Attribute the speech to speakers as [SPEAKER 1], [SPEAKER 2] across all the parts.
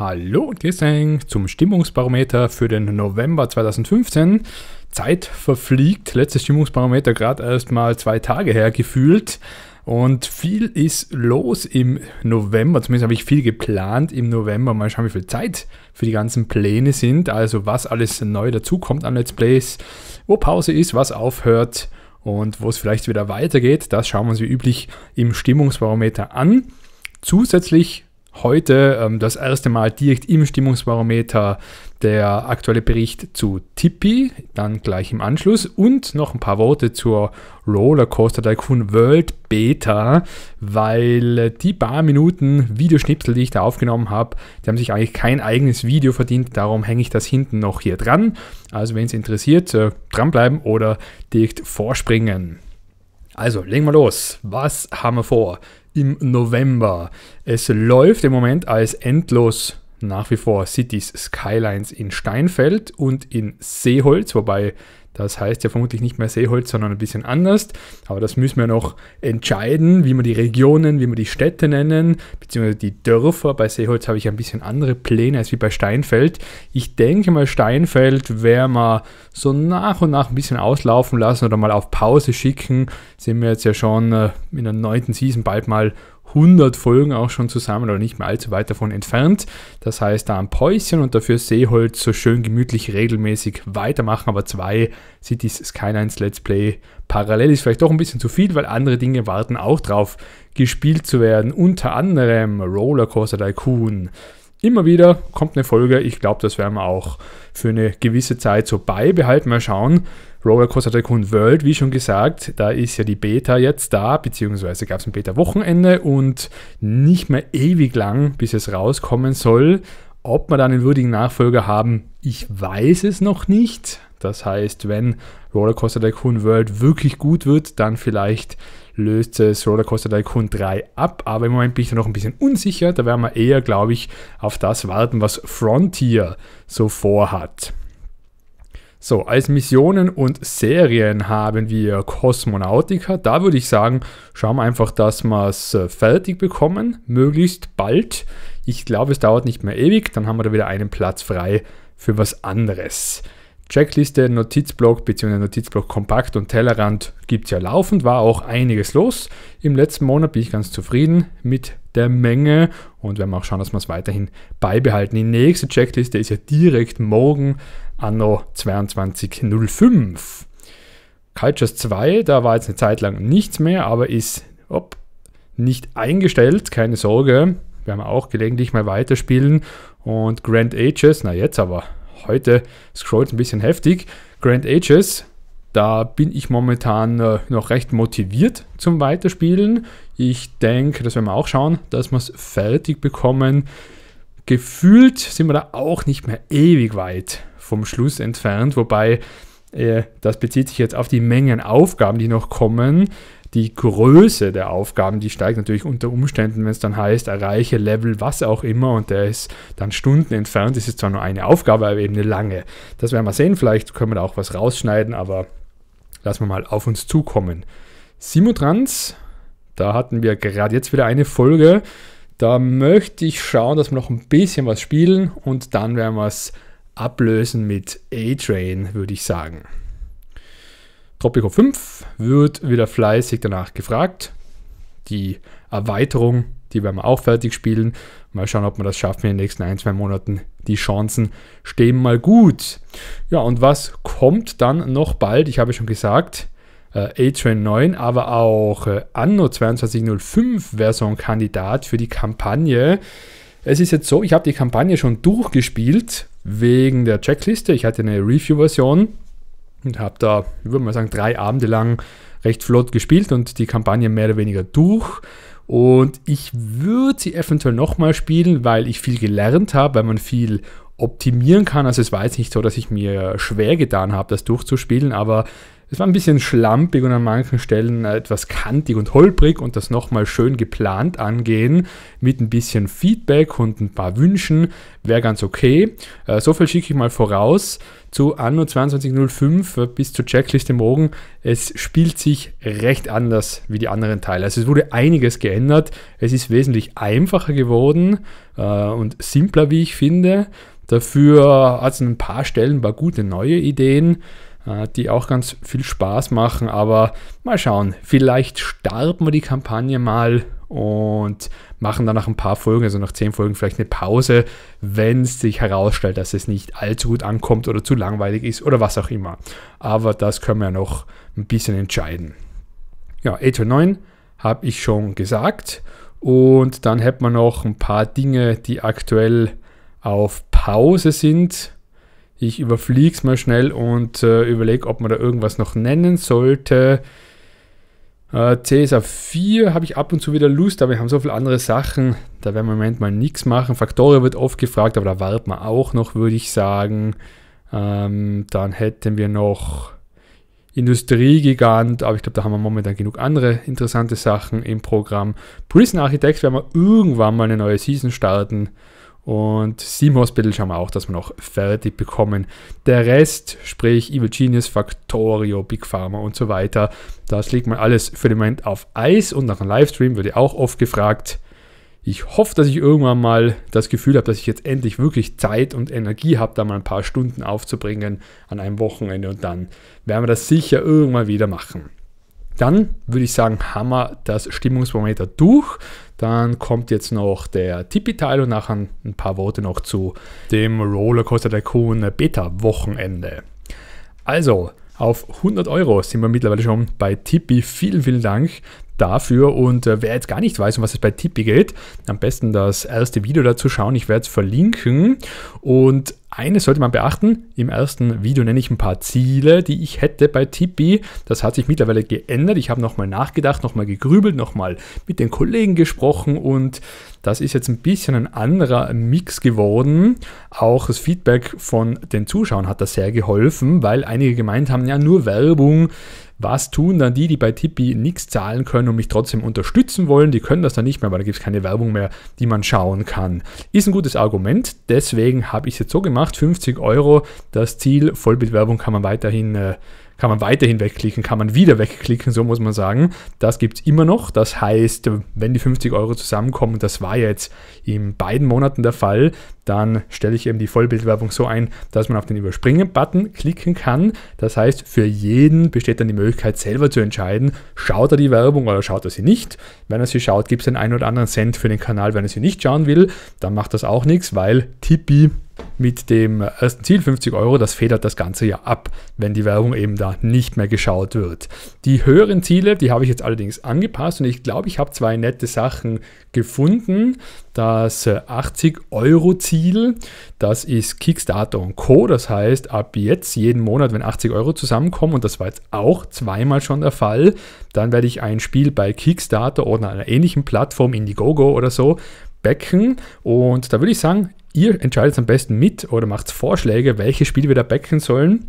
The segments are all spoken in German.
[SPEAKER 1] Hallo und Gesang zum Stimmungsbarometer für den November 2015. Zeit verfliegt, letztes Stimmungsbarometer gerade erst mal zwei Tage her gefühlt. Und viel ist los im November, zumindest habe ich viel geplant im November. Mal schauen, wie viel Zeit für die ganzen Pläne sind. Also was alles neu dazukommt an Let's Plays, wo Pause ist, was aufhört und wo es vielleicht wieder weitergeht. Das schauen wir uns wie üblich im Stimmungsbarometer an. Zusätzlich heute ähm, das erste Mal direkt im Stimmungsbarometer der aktuelle Bericht zu Tippi, dann gleich im Anschluss und noch ein paar Worte zur Rollercoaster Tycoon World Beta, weil die paar Minuten Videoschnipsel, die ich da aufgenommen habe, die haben sich eigentlich kein eigenes Video verdient, darum hänge ich das hinten noch hier dran. Also wenn es interessiert, äh, dranbleiben oder direkt vorspringen. Also legen wir los. Was haben wir vor? im November. Es läuft im Moment als endlos nach wie vor Cities Skylines in Steinfeld und in Seeholz, wobei das heißt ja vermutlich nicht mehr Seeholz, sondern ein bisschen anders. Aber das müssen wir noch entscheiden, wie wir die Regionen, wie wir die Städte nennen, beziehungsweise die Dörfer. Bei Seeholz habe ich ein bisschen andere Pläne als wie bei Steinfeld. Ich denke mal, Steinfeld werden wir so nach und nach ein bisschen auslaufen lassen oder mal auf Pause schicken. Sind wir jetzt ja schon äh, in der neunten Season bald mal 100 Folgen auch schon zusammen oder nicht mehr allzu weit davon entfernt. Das heißt, da ein Päuschen und dafür Seeholz so schön gemütlich regelmäßig weitermachen. Aber zwei Cities Skylines Let's Play parallel ist vielleicht doch ein bisschen zu viel, weil andere Dinge warten auch drauf, gespielt zu werden. Unter anderem Rollercoaster Tycoon, immer wieder kommt eine Folge. Ich glaube, das werden wir auch für eine gewisse Zeit so beibehalten. Mal schauen. Rollercoaster Tycoon World, wie schon gesagt, da ist ja die Beta jetzt da, beziehungsweise gab es ein Beta-Wochenende und nicht mehr ewig lang, bis es rauskommen soll. Ob wir dann einen würdigen Nachfolger haben, ich weiß es noch nicht. Das heißt, wenn Rollercoaster Tycoon World wirklich gut wird, dann vielleicht löst das Rollercoaster Tycoon 3 ab, aber im Moment bin ich da noch ein bisschen unsicher. Da werden wir eher, glaube ich, auf das warten, was Frontier so vorhat. So, als Missionen und Serien haben wir Kosmonautica. Da würde ich sagen, schauen wir einfach, dass wir es äh, fertig bekommen, möglichst bald. Ich glaube, es dauert nicht mehr ewig, dann haben wir da wieder einen Platz frei für was anderes. Checkliste, Notizblock bzw. Notizblock Kompakt und Tellerrand gibt es ja laufend, war auch einiges los. Im letzten Monat bin ich ganz zufrieden mit der Menge und werden wir auch schauen, dass wir es weiterhin beibehalten. Die nächste Checkliste ist ja direkt morgen, anno 22.05. Cultures 2, da war jetzt eine Zeit lang nichts mehr, aber ist op, nicht eingestellt, keine Sorge. Werden wir auch gelegentlich mal weiterspielen. Und Grand Ages, na jetzt aber, heute scrollt ein bisschen heftig. Grand Ages, da bin ich momentan äh, noch recht motiviert zum Weiterspielen. Ich denke, das werden wir auch schauen, dass wir es fertig bekommen. Gefühlt sind wir da auch nicht mehr ewig weit vom Schluss entfernt, wobei äh, das bezieht sich jetzt auf die Mengen Aufgaben, die noch kommen die Größe der Aufgaben, die steigt natürlich unter Umständen, wenn es dann heißt, erreiche Level was auch immer und der ist dann Stunden entfernt. Das ist zwar nur eine Aufgabe, aber eben eine lange. Das werden wir sehen. Vielleicht können wir da auch was rausschneiden, aber lassen wir mal auf uns zukommen. Simutrans, da hatten wir gerade jetzt wieder eine Folge. Da möchte ich schauen, dass wir noch ein bisschen was spielen und dann werden wir es ablösen mit A-Train, würde ich sagen. Tropico 5 wird wieder fleißig danach gefragt. Die Erweiterung, die werden wir auch fertig spielen. Mal schauen, ob wir das schaffen in den nächsten ein, zwei Monaten. Die Chancen stehen mal gut. Ja, und was kommt dann noch bald? Ich habe schon gesagt, äh, A-Train 9, aber auch äh, Anno 2205 wäre so ein Kandidat für die Kampagne. Es ist jetzt so, ich habe die Kampagne schon durchgespielt wegen der Checkliste. Ich hatte eine Review-Version und habe da, würde man sagen, drei Abende lang recht flott gespielt und die Kampagne mehr oder weniger durch. Und ich würde sie eventuell nochmal spielen, weil ich viel gelernt habe, weil man viel optimieren kann. Also es war jetzt nicht so, dass ich mir schwer getan habe, das durchzuspielen, aber es war ein bisschen schlampig und an manchen Stellen äh, etwas kantig und holprig und das nochmal schön geplant angehen mit ein bisschen Feedback und ein paar Wünschen wäre ganz okay. Äh, so viel schicke ich mal voraus zu Anno 2205 äh, bis zur Checkliste morgen. Es spielt sich recht anders wie die anderen Teile. Also es wurde einiges geändert. Es ist wesentlich einfacher geworden äh, und simpler, wie ich finde. Dafür hat es ein paar Stellen ein paar gute neue Ideen. Äh, die auch ganz viel Spaß machen. Aber mal schauen, vielleicht starten wir die Kampagne mal und machen dann nach ein paar Folgen, also nach zehn Folgen vielleicht eine Pause, wenn es sich herausstellt, dass es nicht allzu gut ankommt oder zu langweilig ist oder was auch immer. Aber das können wir ja noch ein bisschen entscheiden. Ja, 809 habe ich schon gesagt. Und dann hätten wir noch ein paar Dinge, die aktuell auf Pause sind. Ich überfliege es mal schnell und äh, überlege, ob man da irgendwas noch nennen sollte. Äh, CSA 4 habe ich ab und zu wieder Lust, aber wir haben so viele andere Sachen. Da werden wir im Moment mal nichts machen. Factorio wird oft gefragt, aber da warten wir auch noch, würde ich sagen. Ähm, dann hätten wir noch Industriegigant, aber ich glaube, da haben wir momentan genug andere interessante Sachen im Programm. Prison Architects werden wir irgendwann mal eine neue Season starten. Und Steam Hospital schauen wir auch, dass wir noch fertig bekommen. Der Rest, sprich Evil Genius, Factorio, Big Pharma und so weiter, das legt man alles für den Moment auf Eis. Und nach einem Livestream würde auch oft gefragt, ich hoffe, dass ich irgendwann mal das Gefühl habe, dass ich jetzt endlich wirklich Zeit und Energie habe, da mal ein paar Stunden aufzubringen an einem Wochenende. Und dann werden wir das sicher irgendwann wieder machen. Dann würde ich sagen, haben wir das Stimmungsbarometer durch. Dann kommt jetzt noch der Tippi-Teil und nachher ein paar Worte noch zu dem Rollercoaster Tycoon Beta-Wochenende. Also, auf 100 Euro sind wir mittlerweile schon bei Tippi. Vielen, vielen Dank dafür. Und äh, wer jetzt gar nicht weiß, um was es bei Tippi geht, am besten das erste Video dazu schauen. Ich werde es verlinken. Und eines sollte man beachten, im ersten Video nenne ich ein paar Ziele, die ich hätte bei Tippi. Das hat sich mittlerweile geändert. Ich habe nochmal nachgedacht, nochmal gegrübelt, nochmal mit den Kollegen gesprochen und das ist jetzt ein bisschen ein anderer Mix geworden. Auch das Feedback von den Zuschauern hat da sehr geholfen, weil einige gemeint haben, ja, nur Werbung. Was tun dann die, die bei Tippi nichts zahlen können und mich trotzdem unterstützen wollen? Die können das dann nicht mehr, weil da gibt es keine Werbung mehr, die man schauen kann. Ist ein gutes Argument, deswegen habe ich es jetzt so gemacht, 50 Euro. Das Ziel, Vollbildwerbung kann man weiterhin äh, kann man weiterhin wegklicken, kann man wieder wegklicken, so muss man sagen. Das gibt es immer noch. Das heißt, wenn die 50 Euro zusammenkommen, das war jetzt in beiden Monaten der Fall, dann stelle ich eben die Vollbildwerbung so ein, dass man auf den Überspringen-Button klicken kann. Das heißt, für jeden besteht dann die Möglichkeit, selber zu entscheiden, schaut er die Werbung oder schaut er sie nicht. Wenn er sie schaut, gibt es den einen oder anderen Cent für den Kanal. Wenn er sie nicht schauen will, dann macht das auch nichts, weil Tippi mit dem ersten Ziel 50 Euro, das federt das Ganze ja ab, wenn die Werbung eben da nicht mehr geschaut wird. Die höheren Ziele, die habe ich jetzt allerdings angepasst und ich glaube, ich habe zwei nette Sachen gefunden. Das 80 äh, Euro Ziel, das ist Kickstarter und Co. Das heißt, ab jetzt jeden Monat, wenn 80 Euro zusammenkommen, und das war jetzt auch zweimal schon der Fall, dann werde ich ein Spiel bei Kickstarter oder einer ähnlichen Plattform, Indiegogo oder so, backen. Und da würde ich sagen, Ihr entscheidet am besten mit oder macht Vorschläge, welche Spiele wir da backen sollen.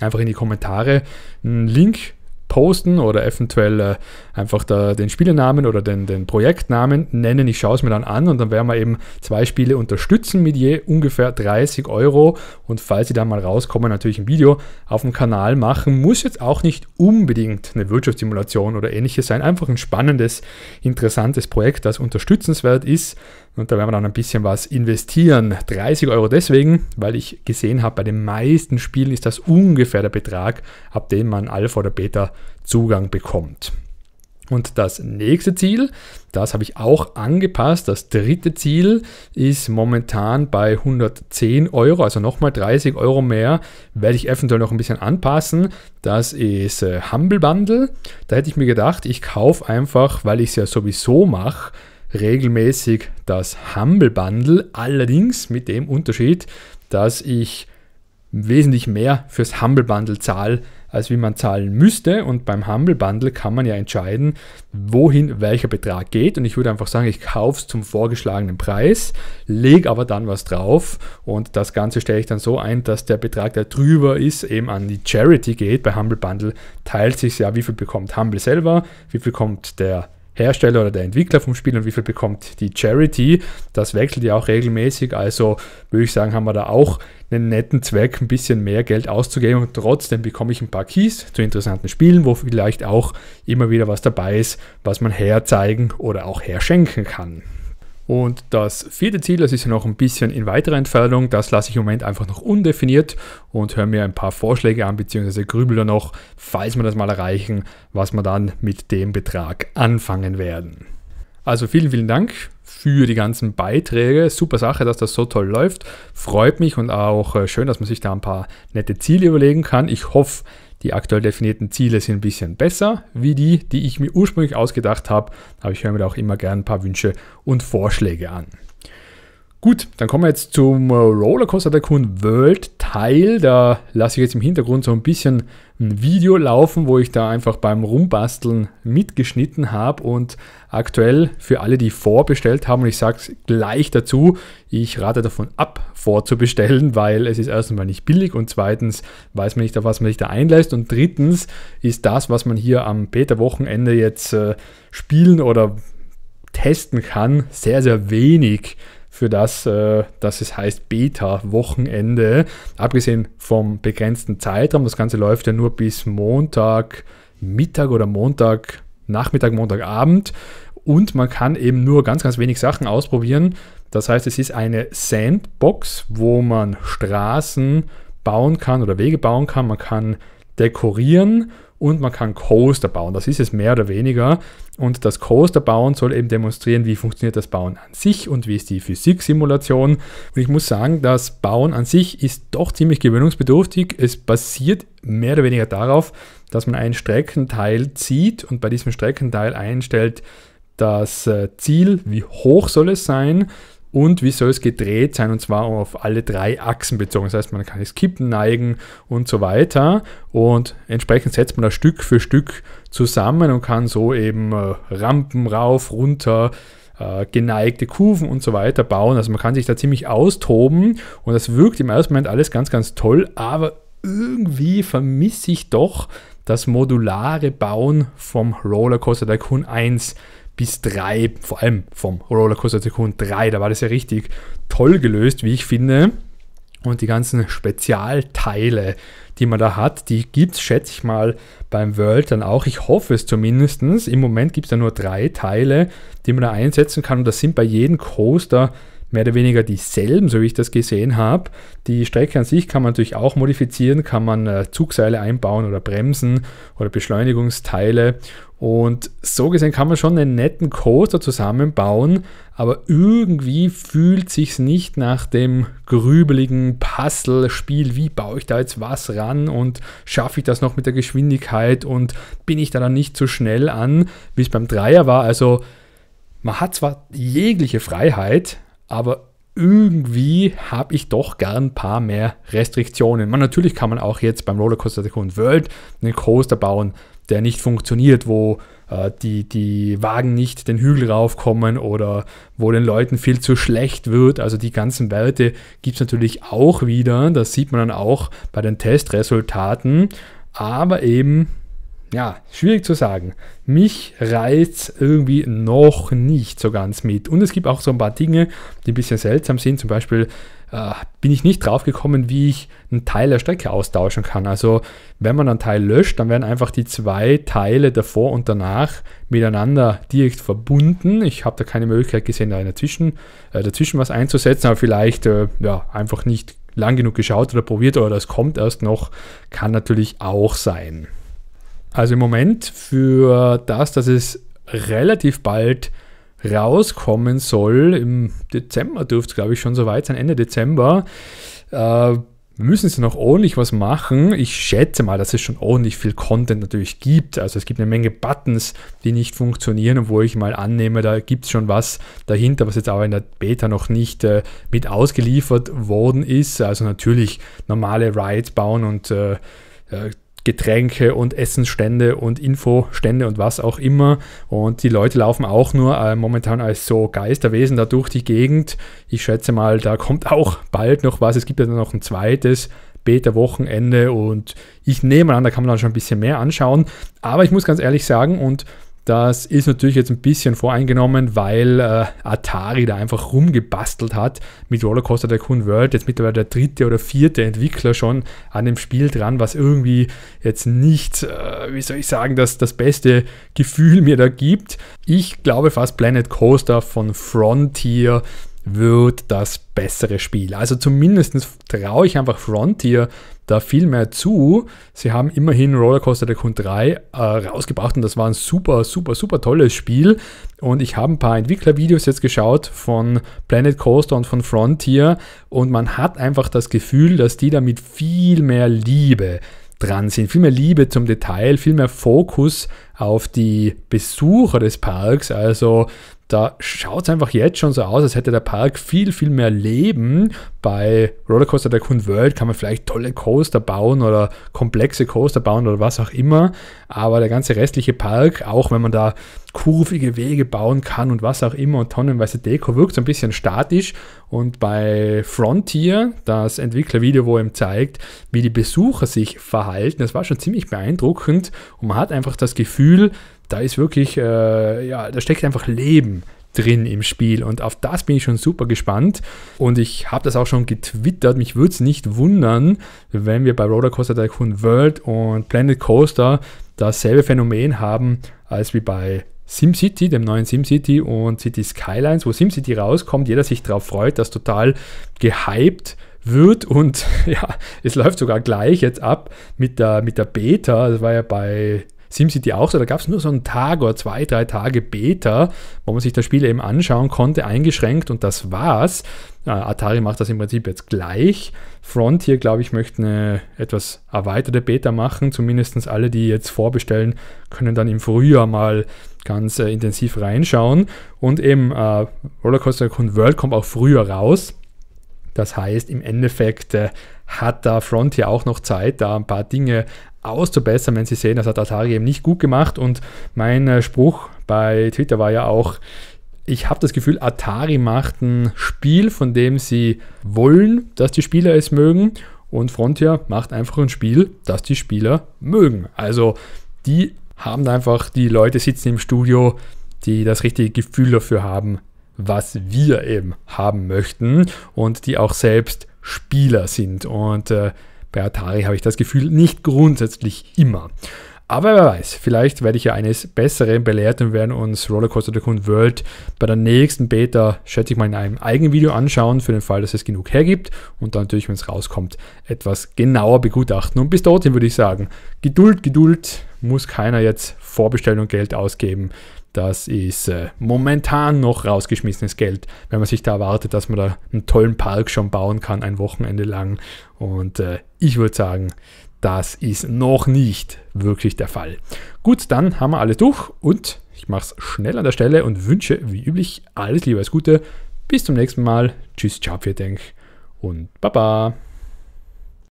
[SPEAKER 1] Einfach in die Kommentare einen Link posten oder eventuell äh, einfach da den Spielenamen oder den, den Projektnamen nennen. Ich schaue es mir dann an und dann werden wir eben zwei Spiele unterstützen mit je ungefähr 30 Euro. Und falls sie dann mal rauskommen, natürlich ein Video auf dem Kanal machen. Muss jetzt auch nicht unbedingt eine Wirtschaftssimulation oder ähnliches sein. Einfach ein spannendes, interessantes Projekt, das unterstützenswert ist. Und da werden wir dann ein bisschen was investieren. 30 Euro deswegen, weil ich gesehen habe, bei den meisten Spielen ist das ungefähr der Betrag, ab dem man Alpha oder Beta Zugang bekommt. Und das nächste Ziel, das habe ich auch angepasst. Das dritte Ziel ist momentan bei 110 Euro, also nochmal 30 Euro mehr. Werde ich eventuell noch ein bisschen anpassen. Das ist äh, Humble Bundle. Da hätte ich mir gedacht, ich kaufe einfach, weil ich es ja sowieso mache, regelmäßig das Humble Bundle, allerdings mit dem Unterschied, dass ich wesentlich mehr fürs Humble Bundle zahle, als wie man zahlen müsste. Und beim Humble Bundle kann man ja entscheiden, wohin welcher Betrag geht. Und ich würde einfach sagen, ich kaufe es zum vorgeschlagenen Preis, lege aber dann was drauf. Und das Ganze stelle ich dann so ein, dass der Betrag, der drüber ist, eben an die Charity geht. Bei Humble Bundle teilt sich ja, wie viel bekommt Humble selber, wie viel kommt der Hersteller oder der Entwickler vom Spiel und wie viel bekommt die Charity. Das wechselt ja auch regelmäßig. Also würde ich sagen, haben wir da auch einen netten Zweck, ein bisschen mehr Geld auszugeben und trotzdem bekomme ich ein paar Keys zu interessanten Spielen, wo vielleicht auch immer wieder was dabei ist, was man herzeigen oder auch herschenken kann. Und das vierte Ziel, das ist ja noch ein bisschen in weiterer Entfernung, das lasse ich im Moment einfach noch undefiniert und höre mir ein paar Vorschläge an, beziehungsweise grübel da noch, falls wir das mal erreichen, was wir dann mit dem Betrag anfangen werden. Also vielen, vielen Dank für die ganzen Beiträge. Super Sache, dass das so toll läuft. Freut mich und auch äh, schön, dass man sich da ein paar nette Ziele überlegen kann. Ich hoffe, die aktuell definierten Ziele sind ein bisschen besser, wie die, die ich mir ursprünglich ausgedacht habe. Aber ich höre mir da auch immer gerne ein paar Wünsche und Vorschläge an. Gut, dann kommen wir jetzt zum Rollercoaster Tycoon World Teil. Da lasse ich jetzt im Hintergrund so ein bisschen ein Video laufen, wo ich da einfach beim Rumbasteln mitgeschnitten habe und aktuell für alle, die vorbestellt haben, und ich sage es gleich dazu, ich rate davon ab, vorzubestellen, weil es ist erstens mal nicht billig und zweitens weiß man nicht, auf was man sich da einlässt und drittens ist das, was man hier am peter wochenende jetzt äh, spielen oder testen kann, sehr, sehr wenig für das, äh, dass es heißt Beta-Wochenende. Abgesehen vom begrenzten Zeitraum, das Ganze läuft ja nur bis Montag Mittag oder Montag Nachmittag, Montagabend. Und man kann eben nur ganz, ganz wenig Sachen ausprobieren. Das heißt, es ist eine Sandbox, wo man Straßen bauen kann oder Wege bauen kann. Man kann dekorieren und man kann Coaster bauen. Das ist es mehr oder weniger. Und das Coaster bauen soll eben demonstrieren, wie funktioniert das Bauen an sich und wie ist die Physiksimulation. Und ich muss sagen, das Bauen an sich ist doch ziemlich gewöhnungsbedürftig. Es basiert mehr oder weniger darauf, dass man einen Streckenteil zieht und bei diesem Streckenteil einstellt, das äh, Ziel, wie hoch soll es sein, und wie soll es gedreht sein? Und zwar auf alle drei Achsen bezogen. Das heißt, man kann es kippen, neigen und so weiter. Und entsprechend setzt man das Stück für Stück zusammen und kann so eben äh, Rampen rauf, runter, äh, geneigte Kurven und so weiter bauen. Also man kann sich da ziemlich austoben. Und das wirkt im ersten Moment alles ganz, ganz toll. Aber irgendwie vermisse ich doch das modulare Bauen vom Rollercoaster Tycoon 1 bis 3, vor allem vom Rollercoaster Tycoon 3, da war das ja richtig toll gelöst, wie ich finde. Und die ganzen Spezialteile, die man da hat, die gibt es, schätze ich mal, beim World dann auch. Ich hoffe es zumindest. Im Moment gibt es da nur drei Teile, die man da einsetzen kann. Und das sind bei jedem Coaster mehr oder weniger dieselben, so wie ich das gesehen habe. Die Strecke an sich kann man natürlich auch modifizieren, kann man äh, Zugseile einbauen oder Bremsen oder Beschleunigungsteile. Und so gesehen kann man schon einen netten Coaster zusammenbauen, aber irgendwie fühlt sich's nicht nach dem grübeligen Puzzle-Spiel, wie baue ich da jetzt was ran und schaffe ich das noch mit der Geschwindigkeit und bin ich da dann nicht so schnell an, wie es beim Dreier war. Also man hat zwar jegliche Freiheit, aber irgendwie habe ich doch gern ein paar mehr Restriktionen. Man, natürlich kann man auch jetzt beim Rollercoaster Tycoon World einen Coaster bauen, der nicht funktioniert, wo äh, die, die Wagen nicht den Hügel raufkommen oder wo den Leuten viel zu schlecht wird. Also die ganzen Werte gibt es natürlich auch wieder. Das sieht man dann auch bei den Testresultaten. Aber eben ja, schwierig zu sagen. Mich reizt irgendwie noch nicht so ganz mit. Und es gibt auch so ein paar Dinge, die ein bisschen seltsam sind. Zum Beispiel äh, bin ich nicht drauf gekommen, wie ich einen Teil der Strecke austauschen kann. Also wenn man einen Teil löscht, dann werden einfach die zwei Teile davor und danach miteinander direkt verbunden. Ich habe da keine Möglichkeit gesehen, da dazwischen, äh, dazwischen was einzusetzen, aber vielleicht äh, ja, einfach nicht lang genug geschaut oder probiert oder das kommt erst noch, kann natürlich auch sein. Also im Moment für das, dass es relativ bald rauskommen soll, im Dezember dürfte es glaube ich schon soweit sein, Ende Dezember, äh, müssen sie noch ordentlich was machen. Ich schätze mal, dass es schon ordentlich viel Content natürlich gibt. Also es gibt eine Menge Buttons, die nicht funktionieren und wo ich mal annehme, da gibt es schon was dahinter, was jetzt aber in der Beta noch nicht äh, mit ausgeliefert worden ist. Also natürlich normale Rides bauen und äh, äh Getränke und Essensstände und Infostände und was auch immer. Und die Leute laufen auch nur äh, momentan als so Geisterwesen da durch die Gegend. Ich schätze mal, da kommt auch bald noch was. Es gibt ja dann noch ein zweites Beta-Wochenende und ich nehme an, da kann man dann schon ein bisschen mehr anschauen. Aber ich muss ganz ehrlich sagen, und das ist natürlich jetzt ein bisschen voreingenommen, weil äh, Atari da einfach rumgebastelt hat mit Rollercoaster Tycoon World. Jetzt mittlerweile der dritte oder vierte Entwickler schon an dem Spiel dran, was irgendwie jetzt nicht, äh, wie soll ich sagen, das, das beste Gefühl mir da gibt. Ich glaube fast Planet Coaster von Frontier wird das bessere Spiel. Also zumindest traue ich einfach Frontier da viel mehr zu. Sie haben immerhin Rollercoaster der Kunde 3 äh, rausgebracht und das war ein super, super, super tolles Spiel. Und ich habe ein paar Entwicklervideos jetzt geschaut von Planet Coaster und von Frontier und man hat einfach das Gefühl, dass die damit viel mehr Liebe dran sind. Viel mehr Liebe zum Detail, viel mehr Fokus auf die Besucher des Parks. Also da schaut es einfach jetzt schon so aus, als hätte der Park viel, viel mehr Leben. Bei Rollercoaster der Tycoon World kann man vielleicht tolle Coaster bauen oder komplexe Coaster bauen oder was auch immer. Aber der ganze restliche Park, auch wenn man da kurvige Wege bauen kann und was auch immer und tonnenweise Deko, wirkt so ein bisschen statisch. Und bei Frontier, das Entwicklervideo, wo ihm zeigt, wie die Besucher sich verhalten, das war schon ziemlich beeindruckend. Und man hat einfach das Gefühl, da ist wirklich, äh, ja, da steckt einfach Leben drin im Spiel und auf das bin ich schon super gespannt und ich habe das auch schon getwittert, mich würde es nicht wundern, wenn wir bei Rollercoaster Tycoon World und Planet Coaster dasselbe Phänomen haben, als wie bei SimCity, dem neuen SimCity und City Skylines, wo SimCity rauskommt, jeder sich darauf freut, dass total gehypt wird und ja, es läuft sogar gleich jetzt ab mit der, mit der Beta, das war ja bei SimCity auch so. Da gab es nur so einen Tag oder zwei, drei Tage Beta, wo man sich das Spiel eben anschauen konnte, eingeschränkt und das war's. Äh, Atari macht das im Prinzip jetzt gleich. Frontier, glaube ich, möchte eine etwas erweiterte Beta machen. Zumindest alle, die jetzt vorbestellen, können dann im Frühjahr mal ganz äh, intensiv reinschauen. Und eben äh, Rollercoaster Tycoon World kommt auch früher raus. Das heißt, im Endeffekt äh, hat da Frontier auch noch Zeit, da ein paar Dinge auszubessern, wenn sie sehen, das hat Atari eben nicht gut gemacht. Und mein äh, Spruch bei Twitter war ja auch, ich habe das Gefühl, Atari macht ein Spiel, von dem sie wollen, dass die Spieler es mögen. Und Frontier macht einfach ein Spiel, das die Spieler mögen. Also die haben einfach, die Leute sitzen im Studio, die das richtige Gefühl dafür haben, was wir eben haben möchten und die auch selbst Spieler sind. Und äh, bei Atari habe ich das Gefühl nicht grundsätzlich immer. Aber wer weiß, vielleicht werde ich ja eines Besseren belehrt und werden uns Rollercoaster Tycoon World bei der nächsten Beta, schätze ich mal, in einem eigenen Video anschauen, für den Fall, dass es genug hergibt und dann natürlich, wenn es rauskommt, etwas genauer begutachten. Und bis dorthin würde ich sagen, Geduld, Geduld, muss keiner jetzt vorbestellen und Geld ausgeben das ist äh, momentan noch rausgeschmissenes Geld, wenn man sich da erwartet, dass man da einen tollen Park schon bauen kann, ein Wochenende lang. Und äh, ich würde sagen, das ist noch nicht wirklich der Fall. Gut, dann haben wir alles durch und ich mache es schnell an der Stelle und wünsche wie üblich alles Liebe, alles Gute. Bis zum nächsten Mal. Tschüss, ciao, vielen Dank und Baba.